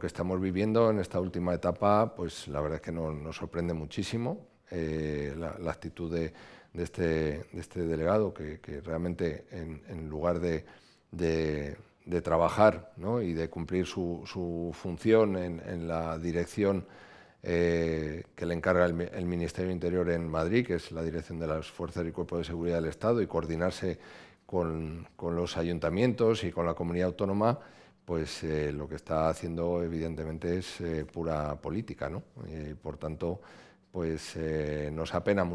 que estamos viviendo en esta última etapa, pues la verdad es que nos, sorprende muchísimo eh, la, actitud este, de, este, delegado, que, realmente en, lugar de, trabajar y de cumplir su, función en, la dirección eh, que le encarga el, Ministerio Interior en Madrid, que es la dirección de las Fuerzas y Cuerpos de Seguridad del Estado, y coordinarse con los ayuntamientos y con la comunidad autónoma, pues eh, lo que está haciendo evidentemente es eh, pura política, ¿no? Y por tanto, pues eh, nos apena mucho.